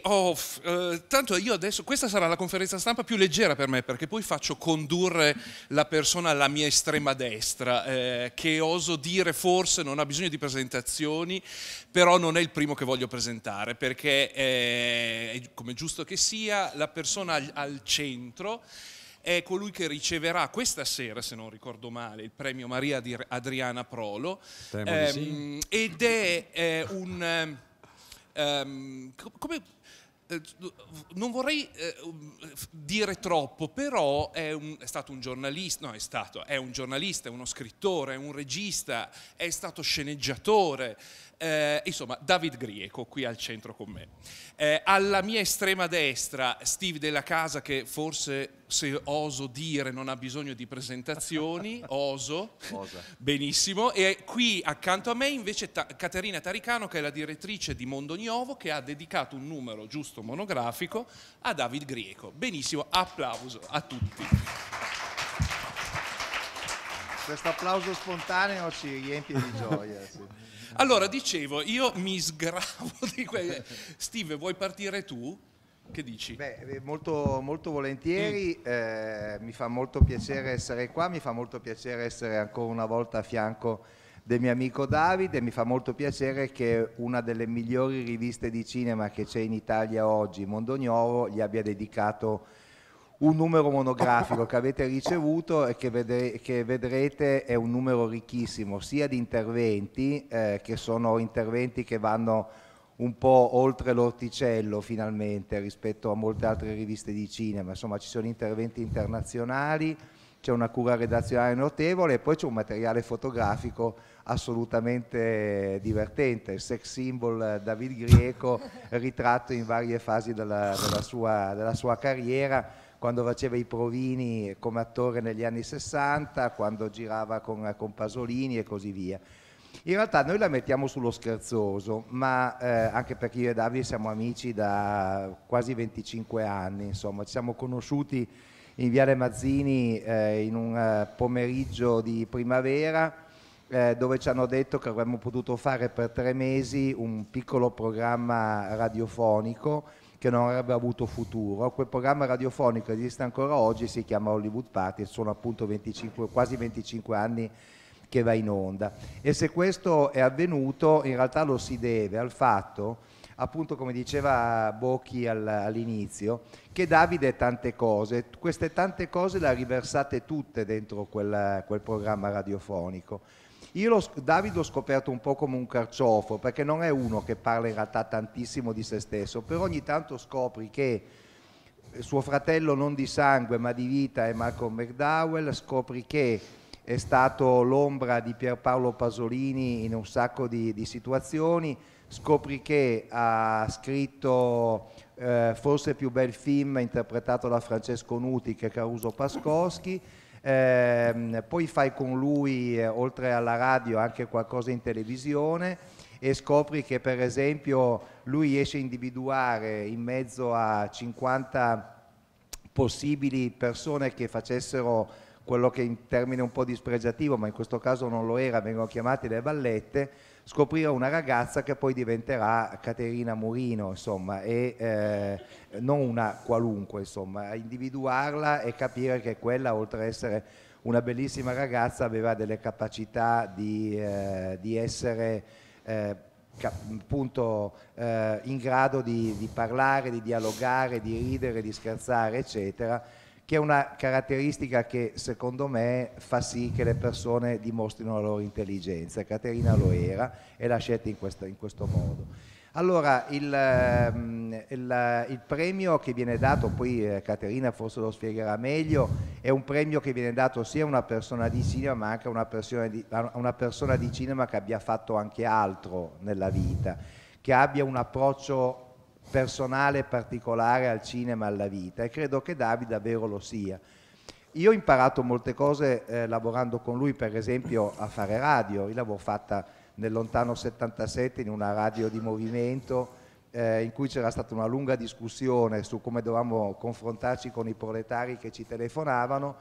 e oh, eh, tanto io adesso, questa sarà la conferenza stampa più leggera per me perché poi faccio condurre la persona alla mia estrema destra eh, che oso dire forse non ha bisogno di presentazioni, però non è il primo che voglio presentare perché eh, come giusto che sia la persona al, al centro è colui che riceverà questa sera, se non ricordo male, il premio Maria Adriana Prolo ehm, ed è, è eh, un Um, come, eh, non vorrei eh, um, dire troppo, però è, un, è stato un giornalista, no è stato, è un giornalista, è uno scrittore, è un regista, è stato sceneggiatore, eh, insomma David Grieco qui al centro con me. Eh, alla mia estrema destra Steve Della Casa che forse se oso dire non ha bisogno di presentazioni, oso, benissimo, e qui accanto a me invece ta- Caterina Taricano che è la direttrice di Mondo Niovo che ha dedicato un numero giusto questo monografico, a David Grieco. Benissimo, applauso a tutti. Questo applauso spontaneo ci riempie di gioia. Sì. Allora, dicevo, io mi sgravo di quelle... Steve, vuoi partire tu? Che dici? Beh, eh, molto, molto volentieri, mm. eh, mi fa molto piacere essere qua, mi fa molto piacere essere ancora una volta a fianco del mio amico Davide, mi fa molto piacere che una delle migliori riviste di cinema che c'è in Italia oggi, Mondognoro, gli abbia dedicato un numero monografico che avete ricevuto e che, vedre che vedrete è un numero ricchissimo, sia di interventi, eh, che sono interventi che vanno un po' oltre l'orticello finalmente rispetto a molte altre riviste di cinema, insomma ci sono interventi internazionali, c'è una cura redazionale notevole e poi c'è un materiale fotografico assolutamente divertente, il sex symbol eh, David Grieco ritratto in varie fasi della, della, sua, della sua carriera quando faceva i provini come attore negli anni 60, quando girava con, con Pasolini e così via. In realtà noi la mettiamo sullo scherzoso, ma eh, anche perché io e Davide siamo amici da quasi 25 anni, insomma, ci siamo conosciuti in Viale Mazzini eh, in un eh, pomeriggio di primavera eh, dove ci hanno detto che avremmo potuto fare per tre mesi un piccolo programma radiofonico che non avrebbe avuto futuro. Quel programma radiofonico esiste ancora oggi, si chiama Hollywood Party, sono appunto 25, quasi 25 anni che va in onda. E se questo è avvenuto in realtà lo si deve al fatto appunto come diceva Bocchi all'inizio, che Davide tante cose, queste tante cose le ha riversate tutte dentro quel, quel programma radiofonico. Io lo, Davide l'ho scoperto un po' come un carciofo, perché non è uno che parla in realtà tantissimo di se stesso, però ogni tanto scopri che eh, suo fratello non di sangue ma di vita è Malcolm McDowell, scopri che è stato l'ombra di Pierpaolo Pasolini in un sacco di, di situazioni, scopri che ha scritto eh, forse più bel film interpretato da Francesco Nuti che Caruso Pascoschi. Eh, poi fai con lui, eh, oltre alla radio, anche qualcosa in televisione e scopri che per esempio lui riesce a individuare in mezzo a 50 possibili persone che facessero quello che in termine un po' dispregiativo, ma in questo caso non lo era, vengono chiamate le ballette, scoprire una ragazza che poi diventerà Caterina Murino, insomma, e eh, non una qualunque, insomma, individuarla e capire che quella, oltre ad essere una bellissima ragazza, aveva delle capacità di, eh, di essere eh, appunto eh, in grado di, di parlare, di dialogare, di ridere, di scherzare, eccetera che è una caratteristica che secondo me fa sì che le persone dimostrino la loro intelligenza. Caterina lo era e l'ha scelta in, in questo, modo. Allora, il, ehm, il, il, premio che viene dato, poi eh, Caterina forse lo spiegherà meglio, è un premio che viene dato sia a una persona di cinema, ma anche a una persona di, a una persona di cinema che abbia fatto anche altro nella vita, che abbia un approccio personale particolare al cinema, alla vita e credo che Davide davvero lo sia. Io ho imparato molte cose eh, lavorando con lui, per esempio a fare radio, io l'avevo fatta nel lontano 77 in una radio di movimento eh, in cui c'era stata una lunga discussione su come dovevamo confrontarci con i proletari che ci telefonavano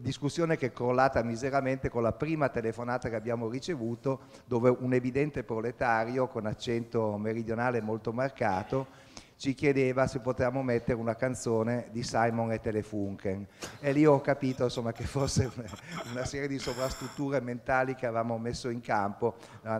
discussione che è crollata miseramente con la prima telefonata che abbiamo ricevuto dove un evidente proletario con accento meridionale molto marcato ci chiedeva se potevamo mettere una canzone di Simon e Telefunken e lì ho capito insomma, che fosse una serie di sovrastrutture mentali che avevamo messo in campo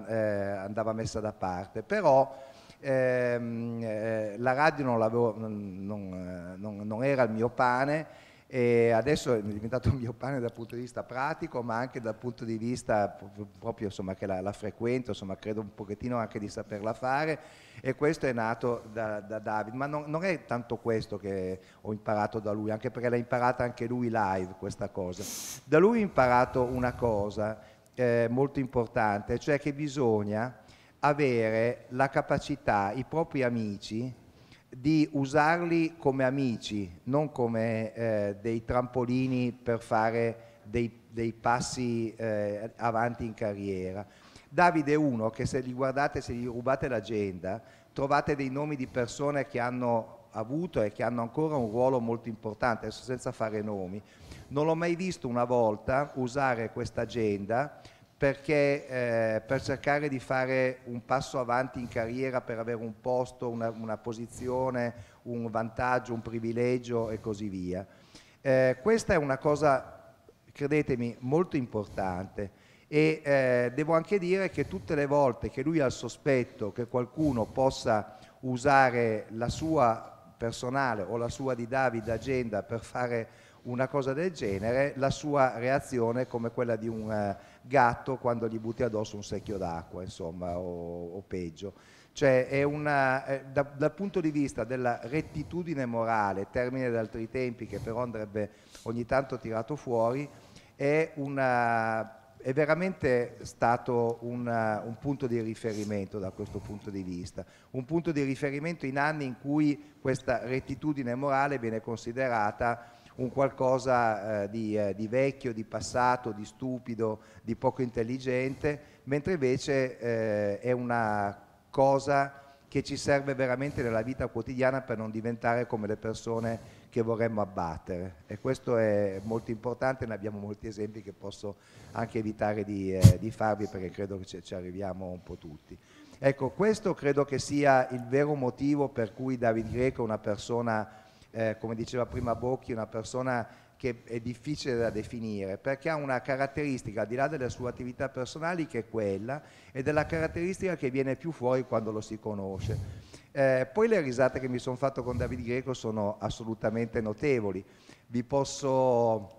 eh, andava messa da parte però ehm, eh, la radio non, non, eh, non, non era il mio pane e adesso è diventato un mio pane dal punto di vista pratico, ma anche dal punto di vista proprio insomma, che la, la frequento, insomma, credo un pochettino anche di saperla fare e questo è nato da, da David, ma non, non, è tanto questo che ho imparato da lui, anche perché l'ha imparata anche lui live questa cosa. Da lui ho imparato una cosa eh, molto importante, cioè che bisogna avere la capacità, i propri amici, di usarli come amici, non come eh, dei trampolini per fare dei, dei passi eh, avanti in carriera. Davide è uno che se li guardate, se gli rubate l'agenda, trovate dei nomi di persone che hanno avuto e che hanno ancora un ruolo molto importante, adesso senza fare nomi. Non l'ho mai visto una volta usare questa agenda perché eh, per cercare di fare un passo avanti in carriera, per avere un posto, una, una posizione, un vantaggio, un privilegio e così via. Eh, questa è una cosa, credetemi, molto importante e eh, devo anche dire che tutte le volte che lui ha il sospetto che qualcuno possa usare la sua personale o la sua di David agenda per fare una cosa del genere, la sua reazione è come quella di un eh, gatto quando gli butti addosso un secchio d'acqua, insomma, o, o peggio. Cioè una, eh, da, dal punto di vista della rettitudine morale, termine di altri tempi che però andrebbe ogni tanto tirato fuori, è, una, è veramente stato una, un punto di riferimento da questo punto di vista, un punto di riferimento in anni in cui questa rettitudine morale viene considerata un qualcosa eh, di, eh, di, vecchio, di passato, di stupido, di poco intelligente, mentre invece eh, è una cosa che ci serve veramente nella vita quotidiana per non diventare come le persone che vorremmo abbattere e questo è molto importante, ne abbiamo molti esempi che posso anche evitare di, eh, di farvi perché credo che ci arriviamo un po' tutti. Ecco, questo credo che sia il vero motivo per cui David Greco è una persona eh, come diceva prima Bocchi, una persona che è difficile da definire perché ha una caratteristica al di là delle sue attività personali che è quella ed è la caratteristica che viene più fuori quando lo si conosce. Eh, poi le risate che mi sono fatto con David Greco sono assolutamente notevoli. Vi posso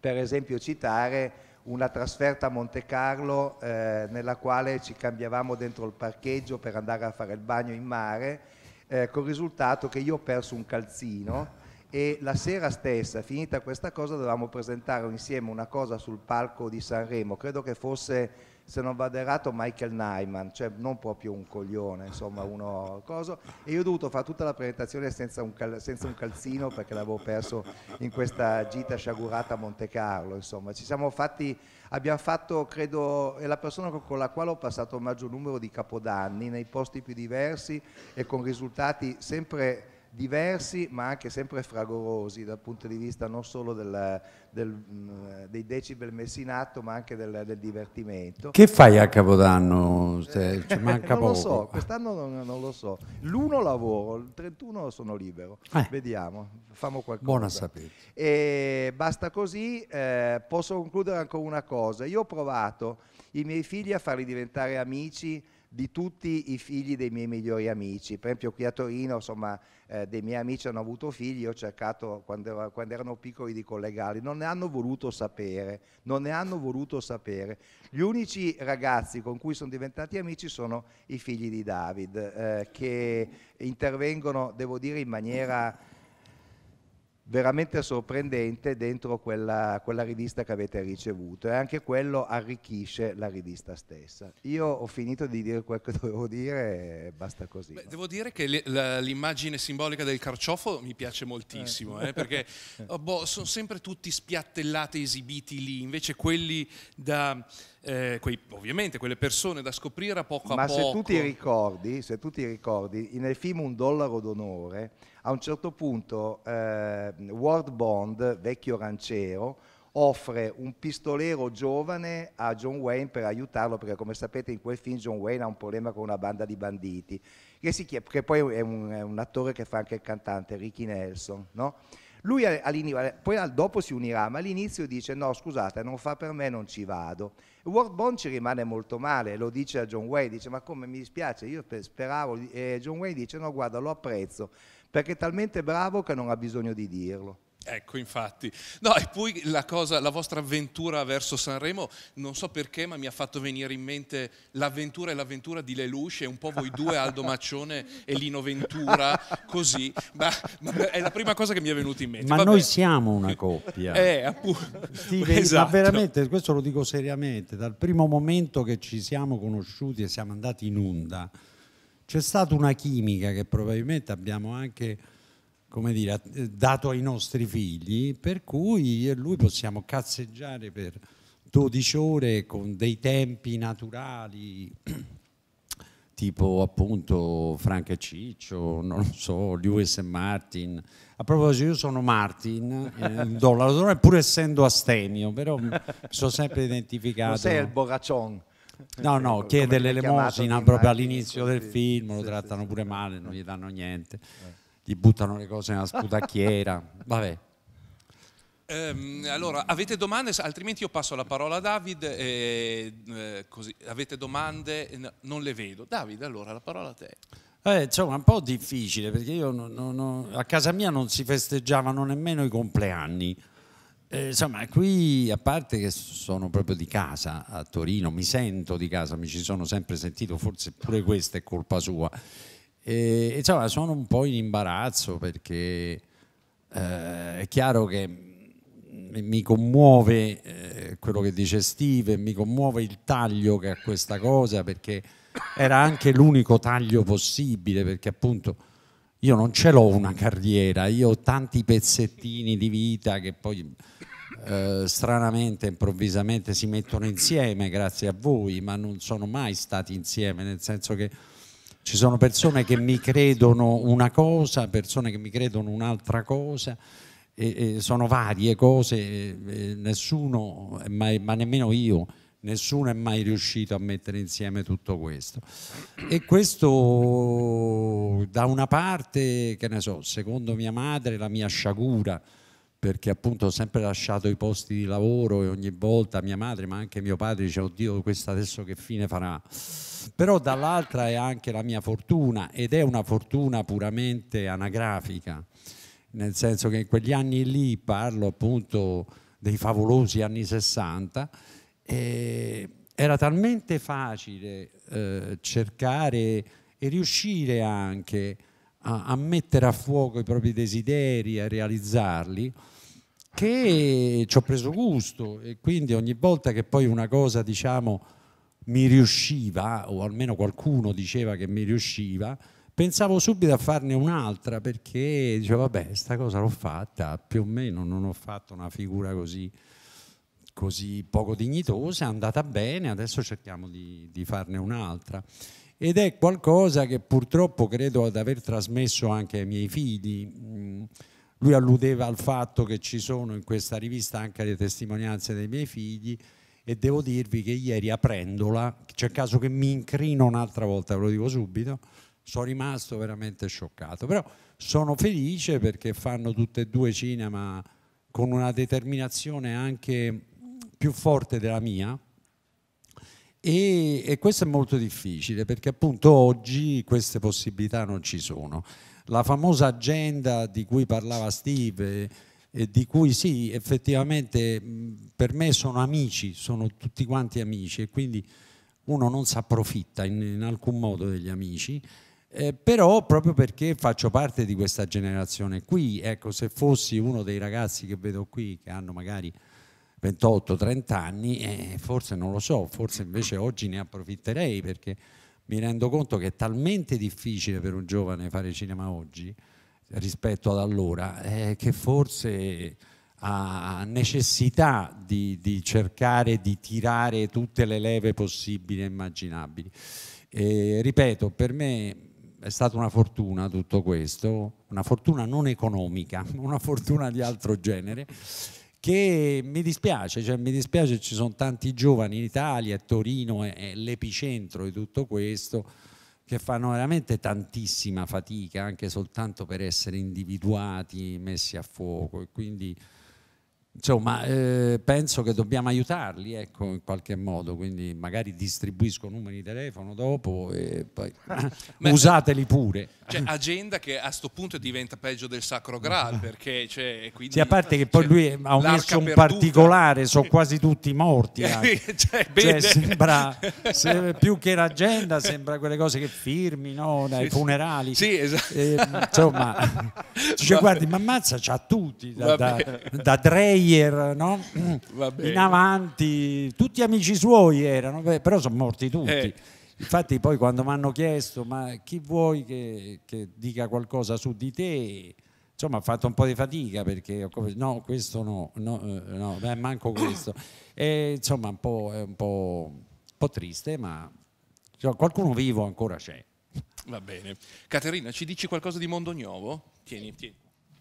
per esempio citare una trasferta a Monte Carlo eh, nella quale ci cambiavamo dentro il parcheggio per andare a fare il bagno in mare eh, col risultato che io ho perso un calzino e la sera stessa, finita questa cosa, dovevamo presentare insieme una cosa sul palco di Sanremo, credo che fosse, se non vado errato, Michael Nyman, cioè non proprio un coglione, insomma, uno coso, e io ho dovuto fare tutta la presentazione senza un, cal- senza un calzino perché l'avevo perso in questa gita sciagurata a Monte Carlo, insomma, ci siamo fatti, abbiamo fatto, credo, è la persona con la quale ho passato il maggior numero di capodanni nei posti più diversi e con risultati sempre diversi ma anche sempre fragorosi dal punto di vista non solo del, del, mm, dei decibel messi in atto ma anche del, del divertimento. Che fai a Capodanno? Cioè, manca non poco. lo so, quest'anno non, non lo so. L'1 lavoro, il 31 sono libero. Eh. Vediamo, famo qualcosa. Buona sapere. basta così, eh, posso concludere ancora una cosa. Io ho provato i miei figli a farli diventare amici di tutti i figli dei miei migliori amici. Per esempio qui a Torino, insomma, eh, dei miei amici hanno avuto figli, ho cercato quando, era, quando, erano piccoli di collegarli, non ne hanno voluto sapere, non ne hanno voluto sapere. Gli unici ragazzi con cui sono diventati amici sono i figli di David, eh, che intervengono, devo dire, in maniera veramente sorprendente dentro quella, quella, rivista che avete ricevuto e anche quello arricchisce la rivista stessa. Io ho finito di dire quello che dovevo dire e basta così. Beh, no? Devo dire che l'immagine simbolica del carciofo mi piace moltissimo eh. Eh, perché oh, boh, sono sempre tutti spiattellati, esibiti lì, invece quelli da... Eh, quei, ovviamente quelle persone da scoprire a poco Ma a poco. Ma se tu ti ricordi, se tu ti ricordi, nel film Un dollaro d'onore, a un certo punto eh, Ward Bond, vecchio ranciero, offre un pistolero giovane a John Wayne per aiutarlo, perché come sapete in quel film John Wayne ha un problema con una banda di banditi, che, si chiama, che poi è un, è un, attore che fa anche il cantante, Ricky Nelson. No? Lui eh, poi dopo si unirà, ma all'inizio dice no scusate non fa per me, non ci vado. Ward Bond ci rimane molto male, lo dice a John Wayne, dice ma come mi dispiace, io speravo, e John Wayne dice no guarda lo apprezzo, perché è talmente bravo che non ha bisogno di dirlo. Ecco, infatti. No, e poi la, cosa, la vostra avventura verso Sanremo, non so perché, ma mi ha fatto venire in mente l'avventura e l'avventura di Lelouch e un po' voi due, Aldo Maccione e Lino Ventura, così. Ma, ma è la prima cosa che mi è venuta in mente. Ma Vabbè. noi siamo una coppia. eh, appunto. esatto. Ma veramente, questo lo dico seriamente, dal primo momento che ci siamo conosciuti e siamo andati in onda, c'è stata una chimica che probabilmente abbiamo anche come dire, eh, dato ai nostri figli, per cui io e lui possiamo cazzeggiare per 12 ore con dei tempi naturali, tipo appunto Frank e Ciccio, non lo so, Lewis e Martin. A proposito, io sono Martin, eh, un dollaro, pur essendo astemio, però mi sono sempre identificato. Non sei il Bocaccion. No, no, chiede l'elemosina proprio eh, all'inizio del film, sì, lo trattano sì, pure sì. male, non gli danno niente, eh. gli buttano le cose nella sputacchiera, vabbè. Ehm, allora, avete domande? Altrimenti io passo la parola a David, e, eh, così avete domande? Non le vedo. David, allora la parola a te. Eh, insomma, un po' difficile perché io non, non, a casa mia non si festeggiavano nemmeno i compleanni eh, insomma, qui a parte che sono proprio di casa a Torino, mi sento di casa, mi ci sono sempre sentito, forse pure questa è colpa sua. E, insomma, sono un po' in imbarazzo perché eh, è chiaro che mi commuove eh, quello che dice Steve, mi commuove il taglio che ha questa cosa perché era anche l'unico taglio possibile perché appunto io non ce l'ho una carriera, io ho tanti pezzettini di vita che poi eh, stranamente, improvvisamente si mettono insieme grazie a voi, ma non sono mai stati insieme, nel senso che ci sono persone che mi credono una cosa, persone che mi credono un'altra cosa. E, e sono varie cose, nessuno, ma, ma nemmeno io nessuno è mai riuscito a mettere insieme tutto questo. E questo da una parte, che ne so, secondo mia madre la mia sciagura, perché appunto ho sempre lasciato i posti di lavoro e ogni volta mia madre, ma anche mio padre dice, oddio, questa adesso che fine farà. Però dall'altra è anche la mia fortuna ed è una fortuna puramente anagrafica, nel senso che in quegli anni lì parlo appunto dei favolosi anni 60, eh, era talmente facile eh, cercare e riuscire anche a, a, mettere a fuoco i propri desideri, a realizzarli, che ci ho preso gusto e quindi ogni volta che poi una cosa diciamo mi riusciva o almeno qualcuno diceva che mi riusciva pensavo subito a farne un'altra perché dicevo vabbè sta cosa l'ho fatta più o meno non ho fatto una figura così così poco dignitosa, è andata bene, adesso cerchiamo di, di farne un'altra. Ed è qualcosa che purtroppo credo ad aver trasmesso anche ai miei figli. Mm, lui alludeva al fatto che ci sono in questa rivista anche le testimonianze dei miei figli e devo dirvi che ieri aprendola, c'è caso che mi incrino un'altra volta, ve lo dico subito, sono rimasto veramente scioccato, però sono felice perché fanno tutte e due cinema con una determinazione anche più forte della mia e, e, questo è molto difficile perché appunto oggi queste possibilità non ci sono. La famosa agenda di cui parlava Steve e di cui sì, effettivamente per me sono amici, sono tutti quanti amici e quindi uno non si approfitta in, in alcun modo degli amici, eh, però proprio perché faccio parte di questa generazione qui, ecco se fossi uno dei ragazzi che vedo qui che hanno magari 28-30 anni e forse non lo so, forse invece oggi ne approfitterei perché mi rendo conto che è talmente difficile per un giovane fare cinema oggi rispetto ad allora eh, che forse ha necessità di, di, cercare di tirare tutte le leve possibili e immaginabili. E, ripeto, per me è stata una fortuna tutto questo, una fortuna non economica, una fortuna di altro genere che mi dispiace, cioè mi dispiace ci sono tanti giovani in Italia, Torino è, è l'epicentro di tutto questo, che fanno veramente tantissima fatica anche soltanto per essere individuati, messi a fuoco e quindi Insomma, cioè, eh, penso che dobbiamo aiutarli, ecco, in qualche modo, quindi magari distribuisco numeri di telefono dopo e poi Beh, usateli pure. Cioè, agenda che a questo punto diventa peggio del Sacro Graal, perché cioè, quindi, sì, a parte che poi cioè, lui ha messo un perduta. particolare, sono quasi tutti morti. cioè, cioè, sembra, se, più che l'agenda, sembra quelle cose che firmi, no, dai sì, funerali. Sì, esatto. E, insomma, dice, guardi, ma ammazza c'ha tutti, da, da, da Drey player no? in avanti, tutti amici suoi erano, però sono morti tutti. Eh. Infatti poi quando mi hanno chiesto ma chi vuoi che, che, dica qualcosa su di te, insomma ho fatto un po' di fatica perché no, questo no, no, eh, no beh, manco questo. E, insomma un po', è un po', un po triste ma cioè, qualcuno vivo ancora c'è. Va bene. Caterina, ci dici qualcosa di Mondognovo? Tieni, tieni.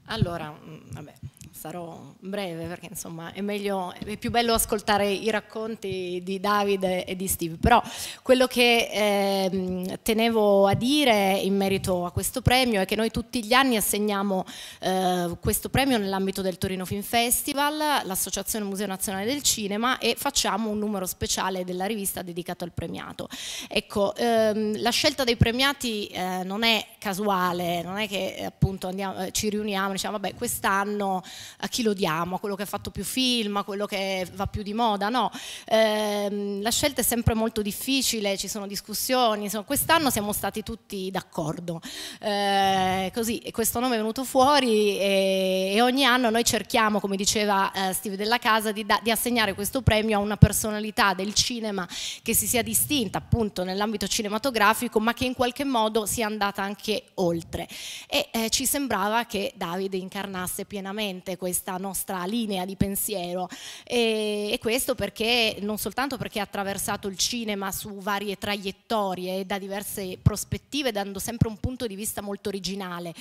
Allora, mm, vabbè, sarò breve perché insomma è, meglio, è più bello ascoltare i racconti di Davide e di Steve, però quello che eh, tenevo a dire in merito a questo premio è che noi tutti gli anni assegniamo eh, questo premio nell'ambito del Torino Film Festival, l'Associazione Museo Nazionale del Cinema e facciamo un numero speciale della rivista dedicato al premiato. Ecco, ehm, la scelta dei premiati eh, non è casuale, non è che appunto andiamo, eh, ci riuniamo e diciamo vabbè quest'anno a chi lo diamo, a quello che ha fatto più film, a quello che va più di moda, no. Eh, la scelta è sempre molto difficile, ci sono discussioni, quest'anno siamo stati tutti d'accordo. Eh, così questo nome è venuto fuori e, e, ogni anno noi cerchiamo, come diceva eh, Steve Della Casa, di, da, di assegnare questo premio a una personalità del cinema che si sia distinta appunto nell'ambito cinematografico, ma che in qualche modo sia andata anche oltre. E eh, ci sembrava che Davide incarnasse pienamente importante questa nostra linea di pensiero e, e questo perché non soltanto perché ha attraversato il cinema su varie traiettorie da diverse prospettive dando sempre un punto di vista molto originale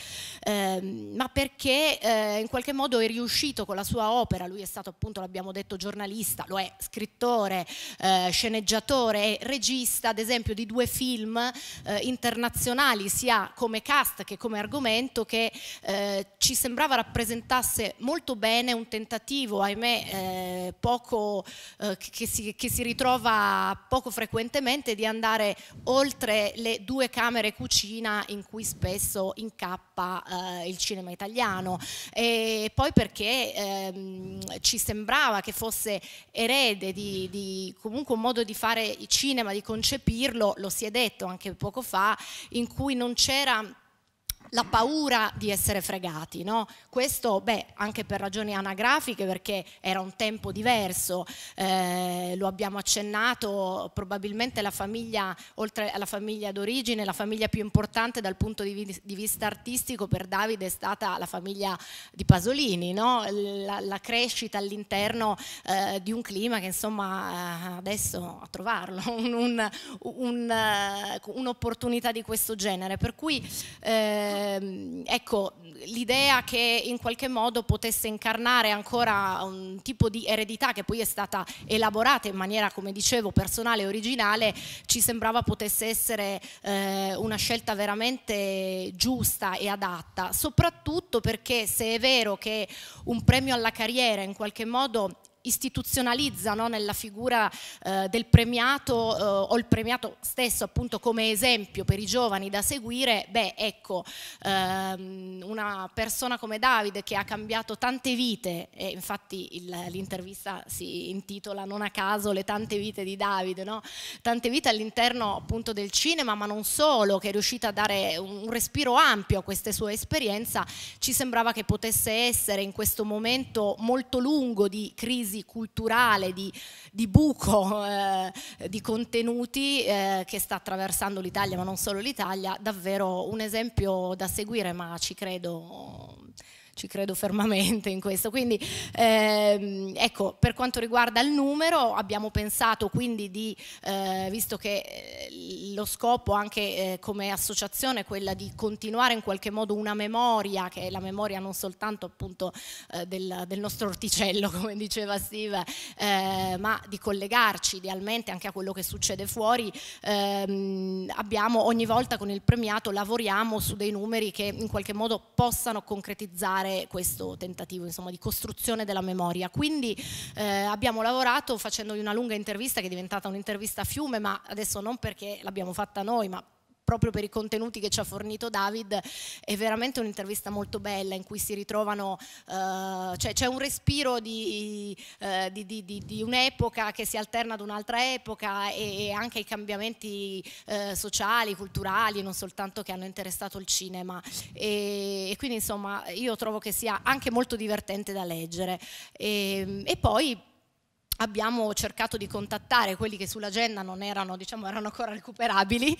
eh, ma perché eh, in qualche modo è riuscito con la sua opera lui è stato appunto l'abbiamo detto giornalista lo è scrittore eh, sceneggiatore e regista ad esempio di due film eh, internazionali sia come cast che come argomento che eh, ci sembrava rappresentasse molto bene un tentativo, ahimè, eh, poco, eh, che, si, che, si, ritrova poco frequentemente di andare oltre le due camere cucina in cui spesso incappa eh, il cinema italiano. E poi perché ehm, ci sembrava che fosse erede di, di comunque un modo di fare il cinema, di concepirlo, lo si è detto anche poco fa, in cui non c'era la paura di essere fregati, no? Questo, beh, anche per ragioni anagrafiche, perché era un tempo diverso, eh, lo abbiamo accennato, probabilmente la famiglia, oltre alla famiglia d'origine, la famiglia più importante dal punto di, vi di, vista artistico per Davide è stata la famiglia di Pasolini, no? la, la, crescita all'interno eh, di un clima che insomma eh, adesso a trovarlo, un'opportunità un, un, un eh, di questo genere, per cui... Eh, ehm, ecco, l'idea che in qualche modo potesse incarnare ancora un tipo di eredità che poi è stata elaborata in maniera, come dicevo, personale e originale, ci sembrava potesse essere eh, una scelta veramente giusta e adatta, soprattutto perché se è vero che un premio alla carriera in qualche modo istituzionalizza no, nella figura eh, del premiato eh, o il premiato stesso appunto come esempio per i giovani da seguire, beh ecco ehm, una persona come Davide che ha cambiato tante vite e infatti l'intervista si intitola non a caso le tante vite di Davide, no? tante vite all'interno appunto del cinema ma non solo che è riuscita a dare un, un respiro ampio a queste sue esperienze, ci sembrava che potesse essere in questo momento molto lungo di crisi crisi culturale di, di buco eh, di contenuti eh, che sta attraversando l'Italia, ma non solo l'Italia, davvero un esempio da seguire, ma ci credo ci credo fermamente in questo. Quindi ehm, ecco, per quanto riguarda il numero abbiamo pensato quindi di, eh, visto che eh, lo scopo anche eh, come associazione è quella di continuare in qualche modo una memoria, che è la memoria non soltanto appunto eh, del, del, nostro orticello, come diceva Steve, eh, ma di collegarci idealmente anche a quello che succede fuori, ehm, abbiamo ogni volta con il premiato lavoriamo su dei numeri che in qualche modo possano concretizzare fare questo tentativo insomma, di costruzione della memoria. Quindi eh, abbiamo lavorato facendovi una lunga intervista che è diventata un'intervista a fiume, ma adesso non perché l'abbiamo fatta noi, ma proprio per i contenuti che ci ha fornito David, è veramente un'intervista molto bella in cui si ritrovano, eh, cioè c'è un respiro di, eh, di, di, di un'epoca che si alterna ad un'altra epoca e, e, anche i cambiamenti eh, sociali, culturali, non soltanto che hanno interessato il cinema. E, e, quindi insomma io trovo che sia anche molto divertente da leggere. e, ehm, e poi abbiamo cercato di contattare quelli che sull'agenda non erano, diciamo, erano ancora recuperabili,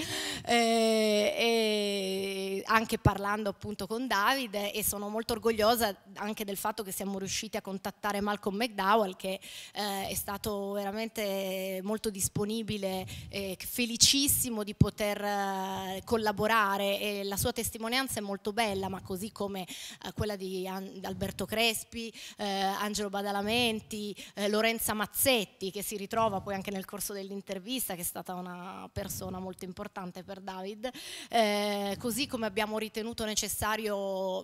eh, anche parlando appunto con Davide e sono molto orgogliosa anche del fatto che siamo riusciti a contattare Malcolm McDowell che eh, è stato veramente molto disponibile, eh, felicissimo di poter eh, collaborare e la sua testimonianza è molto bella, ma così come eh, quella di Alberto Crespi, eh, Angelo Badalamenti, Lorenza Matteo, Mazzetti, che si ritrova poi anche nel corso dell'intervista, che è stata una persona molto importante per David, eh, così come abbiamo ritenuto necessario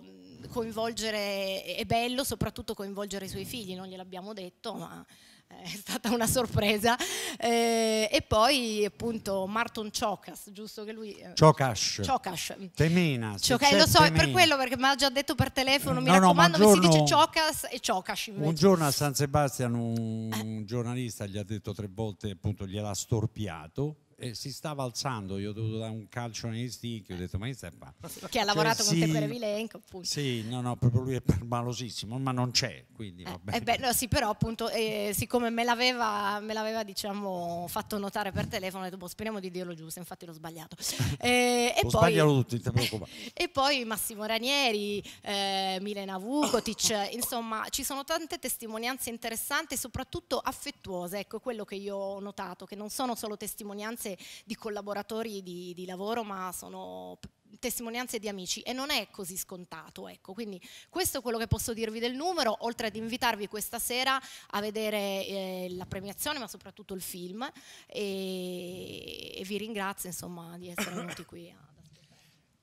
coinvolgere, è bello soprattutto coinvolgere i suoi figli, non gliel'abbiamo detto, ma eh, è stata una sorpresa. Eh, e poi appunto Marton Ciocas, giusto che lui... Eh, Ciocas. Ciocas. Temina. Ciocas, lo so, è per quello perché me l'ha già detto per telefono, mi no, raccomando, no, giorno, mi si dice Ciocas e Ciocas. Un giorno a San Sebastian un eh. giornalista gli ha detto tre volte, appunto gliel'ha storpiato eh, si stava alzando, io ho dovuto dare un calcio negli stinchi, ho detto ma che fa? Che ha cioè, lavorato cioè, con sì, te per Evilenco, appunto. Sì, no, no, proprio lui è permalosissimo, ma non c'è, quindi va eh, bene. Eh, beh, no, sì, però appunto, eh, siccome me l'aveva, me l'aveva diciamo, fatto notare per telefono, ho detto, boh, speriamo di dirlo giusto, infatti l'ho sbagliato. Eh, lo e poi, sbagliano tutti, non preoccupare. E poi Massimo Ranieri, eh, Milena Vukotic, insomma, ci sono tante testimonianze interessanti e soprattutto affettuose, ecco quello che io ho notato, che non sono solo testimonianze testimonianze di collaboratori di, di lavoro, ma sono testimonianze di amici e non è così scontato. Ecco. Quindi questo è quello che posso dirvi del numero, oltre ad invitarvi questa sera a vedere eh, la premiazione, ma soprattutto il film e, e vi ringrazio insomma, di essere venuti qui. A...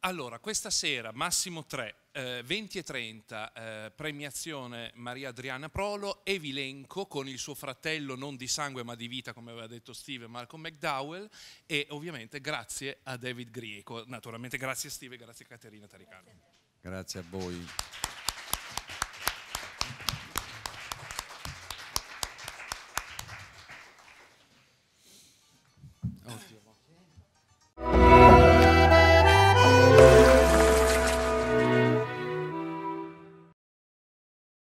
Allora, questa sera, massimo 3, eh, 20 e 30, eh, premiazione Maria Adriana Prolo, Evilenco con il suo fratello non di sangue ma di vita, come aveva detto Steve, Malcolm McDowell, e ovviamente grazie a David Grieco, naturalmente grazie a Steve e grazie a Caterina Taricano. Grazie a voi.